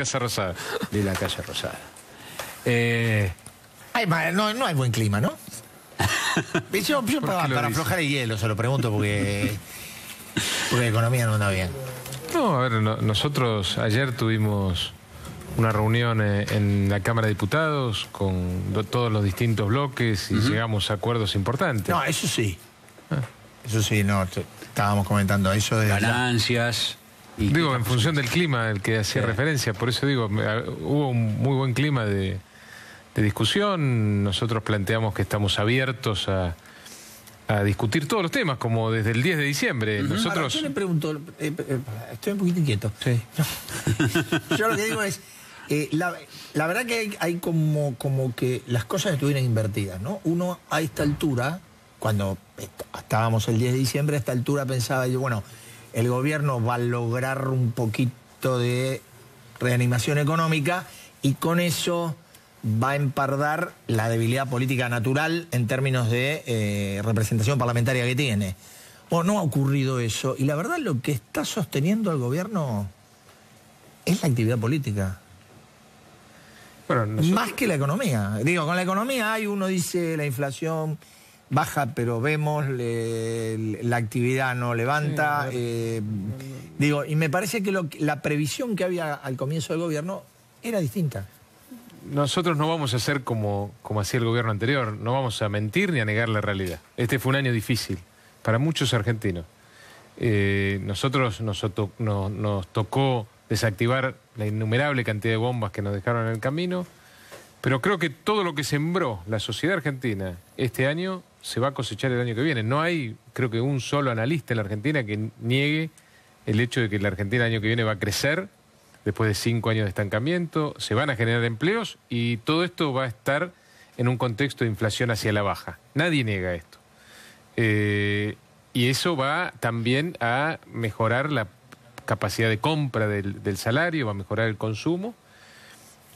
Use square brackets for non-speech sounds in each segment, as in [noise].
Casa Rosada. De la calle Rosada. Eh, no, hay buen clima, ¿no? [laughs] para, aflojar el hielo se lo pregunto porque, porque la economía no anda bien. No, a ver, nosotros ayer tuvimos una reunión eh, en la Cámara de Diputados con todos los distintos bloques y llegamos a acuerdos importantes. No, eso sí. Ah. Eso sí, no, estábamos comentando eso. De Ganancias digo, en pues, función del clima al que hacía referencia, por eso digo, hubo un muy buen clima de, discusión, nosotros planteamos que estamos abiertos a, discutir todos los temas, como desde el 10 de diciembre. Nosotros... yo le pregunto, eh, eh, estoy un poquito inquieto. Sí. [laughs] yo lo que digo es, eh, la, verdad que hay, como, como que las cosas estuvieran invertidas, ¿no? Uno a esta altura, cuando estábamos el 10 de diciembre, a esta altura pensaba yo, bueno, el gobierno va a lograr un poquito de reanimación económica y con eso va a empardar la debilidad política natural en términos de eh, representación parlamentaria que tiene. O no ha ocurrido eso. Y la verdad lo que está sosteniendo al gobierno es la actividad política. Más que la economía. Digo, con la economía hay uno dice la inflación, baja, pero vemos, la actividad no levanta. Eh, digo, y me parece que la previsión que había al comienzo del gobierno era distinta. Nosotros no vamos a hacer como, hacía el gobierno anterior, no vamos a mentir ni a negar la realidad. Este fue un año difícil para muchos argentinos. Eh, nosotros nos tocó desactivar la innumerable cantidad de bombas que nos dejaron en el camino, pero creo que todo lo que sembró la sociedad argentina este año se va a cosechar el año que viene. No hay, creo que un solo analista en la Argentina que niegue el hecho de que la Argentina el año que viene va a crecer después de cinco años de estancamiento, se van a generar empleos y todo esto va a estar en un contexto de inflación hacia la baja. Nadie niega esto. Eh, y eso va también a mejorar la capacidad de compra del, salario, va a mejorar el consumo.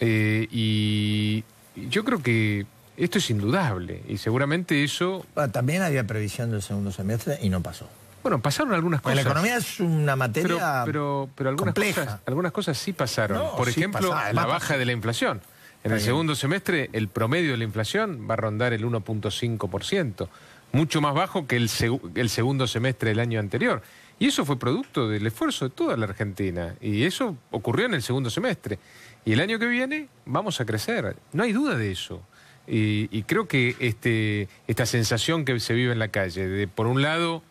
Eh, y yo creo que esto es indudable y seguramente eso... Ah, también había previsión del segundo semestre y no pasó. Bueno, pasaron algunas cosas. la economía es una materia pero, pero, algunas Cosas, algunas cosas sí pasaron. Por ejemplo, la baja de la inflación. En el segundo semestre, el promedio de la inflación va a rondar el 1.5%, mucho más bajo que el, segundo semestre del año anterior. Y eso fue producto del esfuerzo de toda la Argentina. Y eso ocurrió en el segundo semestre. Y el año que viene vamos a crecer. No hay duda de eso. Y, y, creo que este, esta sensación que se vive en la calle, de por un lado,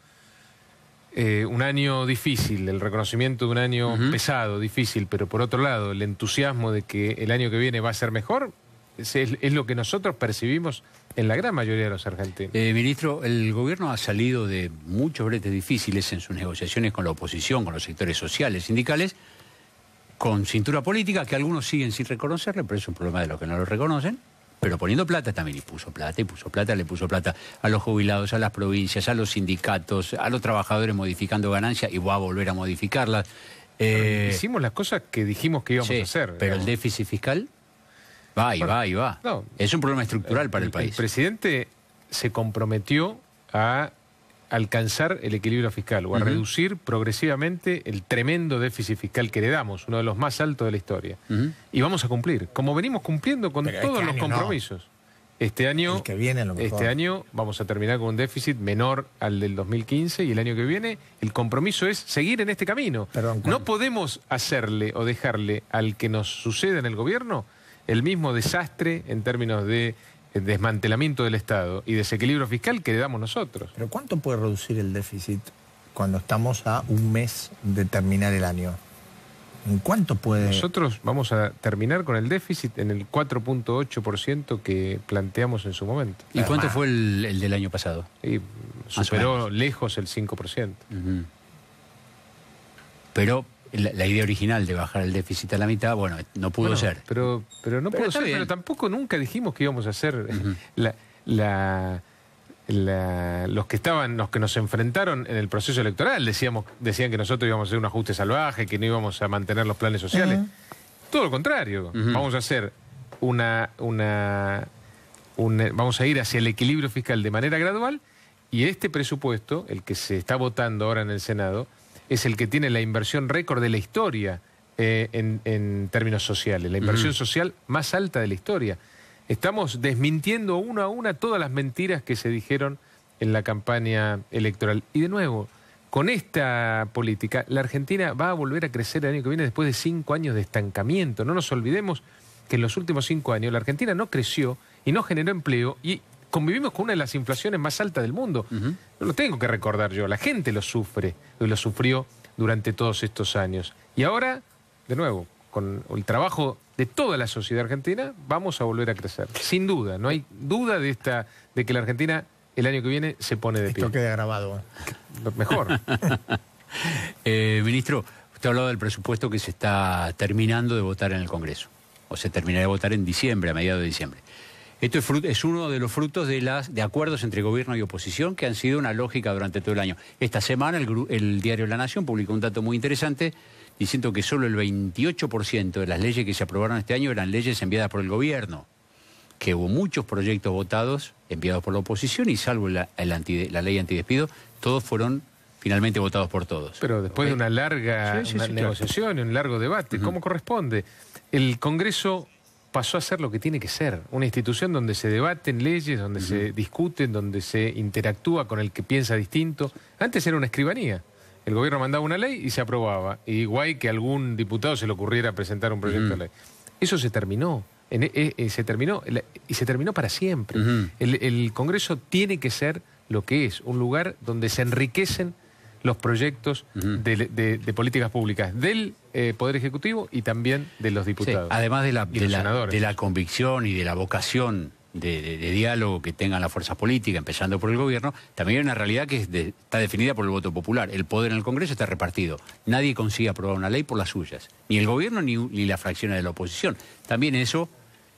eh, un año difícil, el reconocimiento de un año pesado, difícil, pero por otro lado, el entusiasmo de que el año que viene va a ser mejor, es, lo que nosotros percibimos en la gran mayoría de los argentinos. Eh, ministro, el gobierno ha salido de muchos bretes difíciles en sus negociaciones con la oposición, con los sectores sociales, sindicales, con cintura política, que algunos siguen sin reconocerle, pero es un problema de los que no lo reconocen pero poniendo plata también, y puso plata, y puso plata, le puso plata a los jubilados, a las provincias, a los sindicatos, a los trabajadores modificando ganancias, y va a volver a modificarlas. Eh, hicimos las cosas que dijimos que íbamos a hacer. Pero el déficit fiscal va y va y va. es un problema estructural para el país. El presidente se comprometió a alcanzar el equilibrio fiscal o a reducir progresivamente el tremendo déficit fiscal que heredamos, uno de los más altos de la historia. Y vamos a cumplir, como venimos cumpliendo con todos este los compromisos. Este año, este año vamos a terminar con un déficit menor al del 2015 y el año que viene el compromiso es seguir en este camino. no podemos hacerle o dejarle al que nos suceda en el gobierno el mismo desastre en términos de eh, desmantelamiento del Estado y desequilibrio fiscal que le damos nosotros. Pero ¿cuánto puede reducir el déficit cuando estamos a un mes de terminar el año? ¿En cuánto puede...? Nosotros vamos a terminar con el déficit en el 4.8% que planteamos en su momento. ¿Y cuánto fue el, del año pasado? Y superó lejos el 5%. Pero la, idea original de bajar el déficit a la mitad, bueno, no pudo ser. Pero, pero no pudo ser, pero tampoco nunca dijimos que íbamos a hacer eh, la, los que estaban, los que nos enfrentaron en el proceso electoral, decíamos, decían que nosotros íbamos a hacer un ajuste salvaje, que no íbamos a mantener los planes sociales. Todo lo contrario, vamos a hacer una, una, eh, vamos a ir hacia el equilibrio fiscal de manera gradual y este presupuesto, el que se está votando ahora en el Senado, es el que tiene la inversión récord de la historia eh, en, términos sociales, la inversión social más alta de la historia. Estamos desmintiendo uno a una todas las mentiras que se dijeron en la campaña electoral. Y de nuevo, con esta política, la Argentina va a volver a crecer el año que viene después de cinco años de estancamiento. No nos olvidemos que en los últimos cinco años la Argentina no creció y no generó empleo y convivimos con una de las inflaciones más altas del mundo. No lo tengo que recordar yo, la gente lo sufre, y lo sufrió durante todos estos años. Y ahora, de nuevo, con el trabajo de toda la sociedad argentina, vamos a volver a crecer. Sin duda, no hay duda de, esta, de que la Argentina el año que viene se pone de pie. Esto queda grabado. Mejor. [laughs] Eh, ministro, usted ha hablado del presupuesto que se está terminando de votar en el Congreso, o se terminará de votar en diciembre, a mediados de diciembre. Esto es, uno de los frutos de, acuerdos entre gobierno y oposición que han sido una lógica durante todo el año. Esta semana el, diario La Nación publicó un dato muy interesante diciendo que solo el 28% de las leyes que se aprobaron este año eran leyes enviadas por el gobierno, que hubo muchos proyectos votados enviados por la oposición y salvo la, ley antidespido, todos fueron finalmente votados por todos. Pero después de una larga negociación, un largo debate, ¿cómo corresponde? El Congreso pasó a ser lo que tiene que ser, una institución donde se debaten leyes, donde se discuten, donde se interactúa con el que piensa distinto. Antes era una escribanía. El gobierno mandaba una ley y se aprobaba. Y guay que algún diputado se le ocurriera presentar un proyecto de ley. Eso se terminó. E, eh, se terminó y se terminó para siempre. el Congreso tiene que ser lo que es, un lugar donde se enriquecen los proyectos de, políticas públicas del eh, Poder Ejecutivo y también de los diputados. además de la, de la, convicción y de la vocación de, diálogo que tengan las fuerzas políticas, empezando por el gobierno, también hay una realidad que está definida por el voto popular. El poder en el Congreso está repartido. Nadie consigue aprobar una ley por las suyas, ni el gobierno ni, ni las fracciones de la oposición. También eso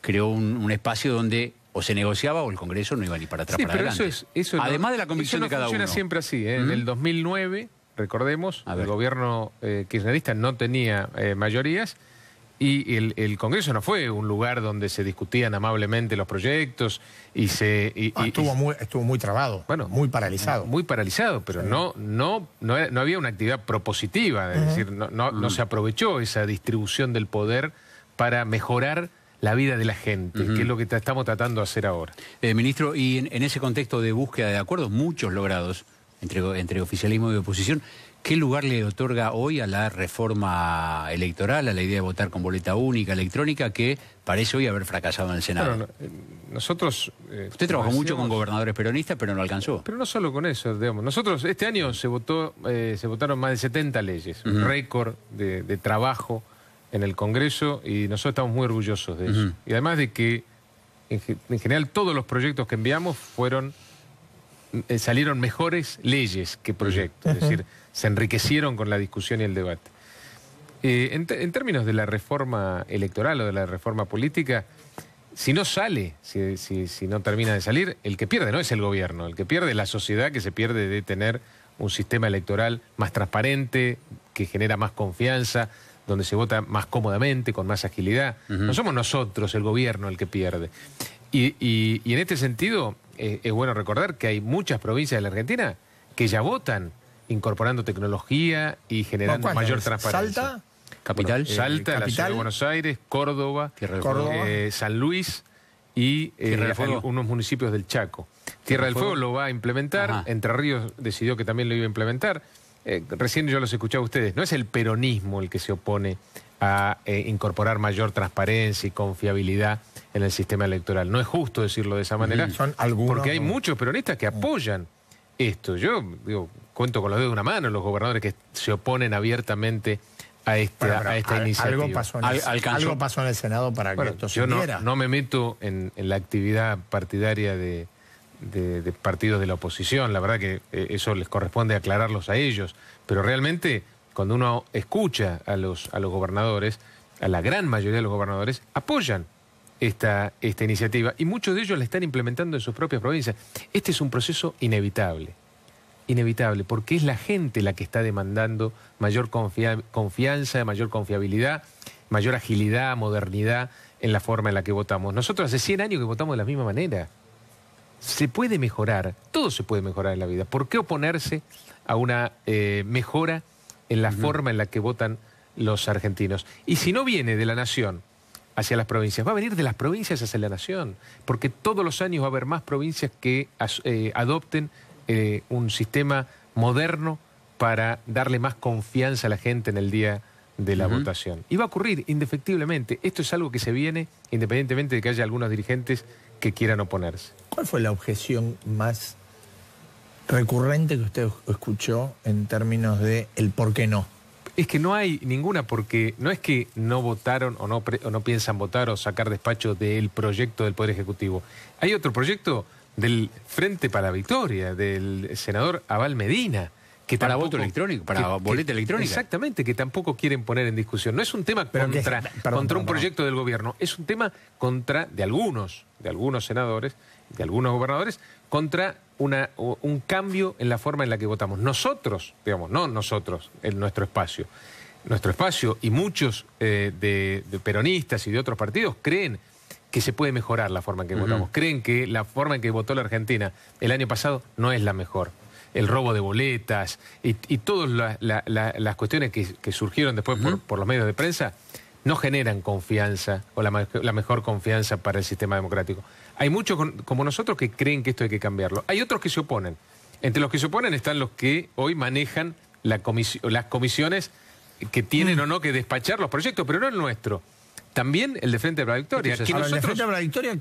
creó un espacio donde o se negociaba o el Congreso no iba ni para atrás para Eso Además de la convicción de cada funciona siempre así. ¿eh? En ¿Mm? el 2009, recordemos, el gobierno eh, kirchnerista no tenía eh, mayorías y el, Congreso no fue un lugar donde se discutían amablemente los proyectos y se... Ah, estuvo, muy, estuvo muy trabado, bueno, muy paralizado. Muy paralizado, pero no, no, no, había una actividad propositiva, es decir, no, no mm. se aprovechó esa distribución del poder para mejorar la vida de la gente, que es lo que estamos tratando de hacer ahora. Eh, ministro, y en, ese contexto de búsqueda de acuerdos, muchos logrados entre, entre oficialismo y oposición, ¿qué lugar le otorga hoy a la reforma electoral, a la idea de votar con boleta única, electrónica, que parece hoy haber fracasado en el Senado? Eh, nosotros... Eh, Usted trabajó mucho con gobernadores peronistas, pero no alcanzó. Pero no solo con eso, digamos. Nosotros, este año se, votó, se votaron más de 70 leyes, un récord de trabajo en el Congreso y nosotros estamos muy orgullosos de eso. Y además de que en, general todos los proyectos que enviamos fueron eh, salieron mejores leyes que proyectos, es decir, se enriquecieron con la discusión y el debate. Eh, en, términos de la reforma electoral o de la reforma política, si no sale, si, si no termina de salir, el que pierde no es el gobierno, el que pierde es la sociedad que se pierde de tener un sistema electoral más transparente, que genera más confianza, donde se vota más cómodamente, con más agilidad. No somos nosotros, el gobierno, el que pierde. Y, en este sentido, eh, es bueno recordar que hay muchas provincias de la Argentina que ya votan incorporando tecnología y generando mayor transparencia. ¿Salta? Capital. Eh, Salta, la ciudad de Buenos Aires, Córdoba, eh, San Luis y unos municipios del Chaco. Tierra, del Fuego. lo va a implementar, Entre Ríos decidió que también lo iba a implementar. Eh, recién yo los escuché a ustedes, no es el peronismo el que se opone a eh, incorporar mayor transparencia y confiabilidad en el sistema electoral. No es justo decirlo de esa manera, porque hay muchos peronistas que apoyan esto. Yo digo, cuento con los dedos de una mano los gobernadores que se oponen abiertamente a esta, iniciativa. Algo pasó, en el, Senado para que esto se yo no, me meto en la actividad partidaria de, de, partidos de la oposición. La verdad que eh, eso les corresponde aclararlos a ellos. Pero realmente, cuando uno escucha a los, gobernadores, a la gran mayoría de los gobernadores, apoyan esta, iniciativa y muchos de ellos la están implementando en sus propias provincias. Este es un proceso inevitable, inevitable, porque es la gente la que está demandando mayor confianza, mayor confiabilidad, mayor agilidad, modernidad en la forma en la que votamos. Nosotros hace 100 años que votamos de la misma manera se puede mejorar, todo se puede mejorar en la vida. ¿Por qué oponerse a una eh, mejora en la forma en la que votan los argentinos? Y si no viene de la nación hacia las provincias, va a venir de las provincias hacia la nación, porque todos los años va a haber más provincias que eh, adopten eh, un sistema moderno para darle más confianza a la gente en el día de la votación. Y va a ocurrir indefectiblemente. Esto es algo que se viene, independientemente de que haya algunos dirigentes que quieran oponerse. ¿Cuál fue la objeción más recurrente que usted escuchó en términos de el por qué no? Es que no hay ninguna, porque no es que no votaron o no, o no piensan votar o sacar despacho del proyecto del Poder Ejecutivo. Hay otro proyecto del Frente para la Victoria, del senador Abal Medina, que para voto electrónico, para boleta electrónica. Exactamente, que tampoco quieren poner en discusión. No es un tema contra, un proyecto del gobierno, es un tema contra de algunos, de algunos senadores, de algunos gobernadores, contra un cambio en la forma en la que votamos. Nosotros, digamos, no nosotros, en nuestro espacio. Nuestro espacio y muchos eh, de, peronistas y de otros partidos creen que se puede mejorar la forma en que votamos. Creen que la forma en que votó la Argentina el año pasado no es la mejor el robo de boletas y, todas las cuestiones que, surgieron después por, los medios de prensa, no generan confianza o la, mejor confianza para el sistema democrático. Hay muchos como nosotros que creen que esto hay que cambiarlo. Hay otros que se oponen. Entre los que se oponen están los que hoy manejan las comisiones que tienen o no que despachar los proyectos, pero no el nuestro. También el de Frente a la Victoria. Este de Frente la Victoria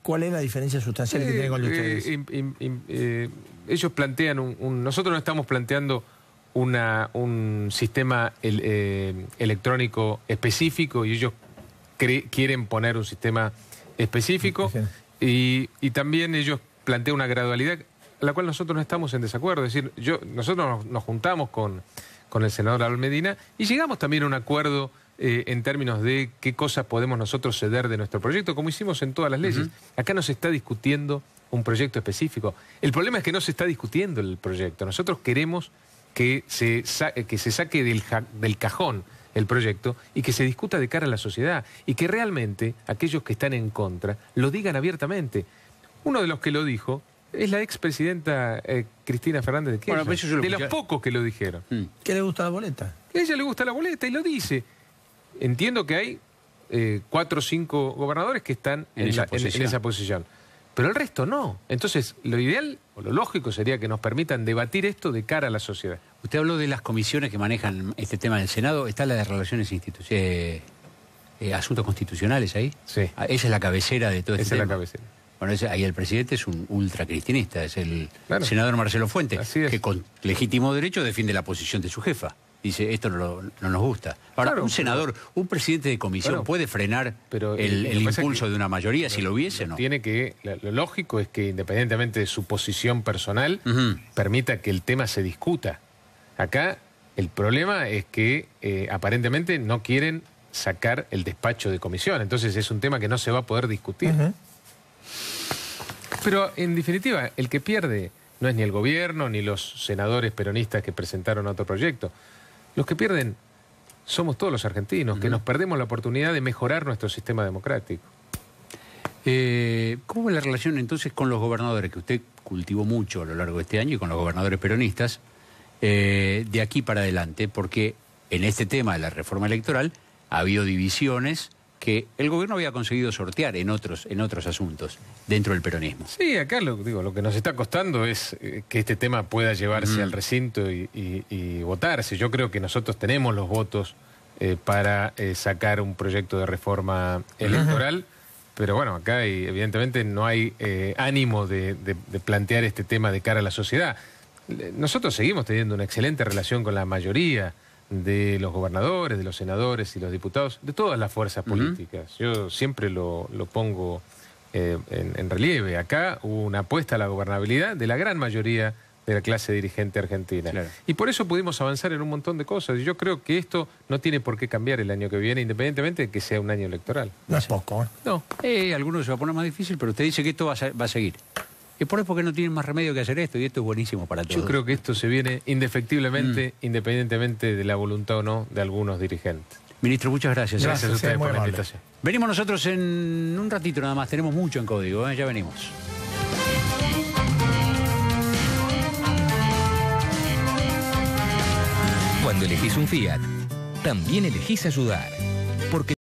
cuál es la diferencia sustancial que eh, tiene con el de eh, eh, ellos plantean un, Nosotros no estamos planteando una, un sistema electrónico específico y ellos quieren poner un sistema específico Y, también ellos plantean una gradualidad la cual nosotros no estamos en desacuerdo. Es decir, yo, nosotros nos, juntamos con, el senador Almedina... y llegamos también a un acuerdo eh, en términos de qué cosas podemos nosotros ceder de nuestro proyecto, como hicimos en todas las leyes. Acá no se está discutiendo un proyecto específico. El problema es que no se está discutiendo el proyecto. Nosotros queremos que se, saque del, cajón el proyecto y que se discuta de cara a la sociedad y que realmente aquellos que están en contra lo digan abiertamente. Uno de los que lo dijo es la expresidenta Presidenta eh, Cristina Fernández de Kirchner, de los pocos que lo dijeron. Mm. ¿Qué le gusta la boleta? A ella le gusta la boleta y lo dice. Entiendo que hay eh, cuatro o cinco gobernadores que están en, esa posición. Pero el resto no. Entonces, lo ideal o lo lógico sería que nos permitan debatir esto de cara a la sociedad. Usted habló de las comisiones que manejan este tema en el Senado. Está la de Relaciones Institucionales. Eh, eh, asuntos constitucionales ahí. Sí. Ah, esa es la cabecera de todo este Esa es la cabecera. Bueno, ahí el presidente es un ultracristinista. es el senador Marcelo Fuentes, que con legítimo derecho defiende la posición de su jefa dice, esto no, nos gusta. Ahora, un senador, un presidente de comisión puede frenar eh, el, impulso de una mayoría, si lo hubiese, ¿no? Tiene que, lo lógico es que independientemente de su posición personal, permita que el tema se discuta. Acá el problema es que eh, aparentemente no quieren sacar el despacho de comisión, entonces es un tema que no se va a poder discutir. Pero en definitiva, el que pierde no es ni el gobierno ni los senadores peronistas que presentaron otro proyecto. Los que pierden somos todos los argentinos, que nos perdemos la oportunidad de mejorar nuestro sistema democrático. Eh, ¿Cómo es la relación entonces con los gobernadores, que usted cultivó mucho a lo largo de este año, y con los gobernadores peronistas, eh, de aquí para adelante? Porque en este tema de la reforma electoral ha habido divisiones que el gobierno había conseguido sortear en otros, en otros asuntos dentro del peronismo. Sí, acá lo, digo, lo que nos está costando es eh, que este tema pueda llevarse mm. al recinto y, votarse. Yo creo que nosotros tenemos los votos eh, para eh, sacar un proyecto de reforma electoral. Pero bueno, acá evidentemente no hay ánimo de plantear este tema de cara a la sociedad. Nosotros seguimos teniendo una excelente relación con la mayoría de los gobernadores, de los senadores y los diputados, de todas las fuerzas políticas. Yo siempre lo, lo pongo eh, en, relieve. Acá hubo una apuesta a la gobernabilidad de la gran mayoría de la clase dirigente argentina. Y por eso pudimos avanzar en un montón de cosas. Y Yo creo que esto no tiene por qué cambiar el año que viene, independientemente de que sea un año electoral. No es poco, ¿eh? No. Eh, algunos se va a poner más difícil, pero usted dice que esto va a seguir. Y por eso porque no tienen más remedio que hacer esto, y esto es buenísimo para todos. Yo creo que esto se viene indefectiblemente, mm. independientemente de la voluntad o no de algunos dirigentes. Ministro, muchas gracias. ¿eh? Gracias, a ustedes por la invitación. Venimos nosotros en un ratito nada más, tenemos mucho en código, ¿eh? ya venimos. Cuando elegís un Fiat, también elegís ayudar. Porque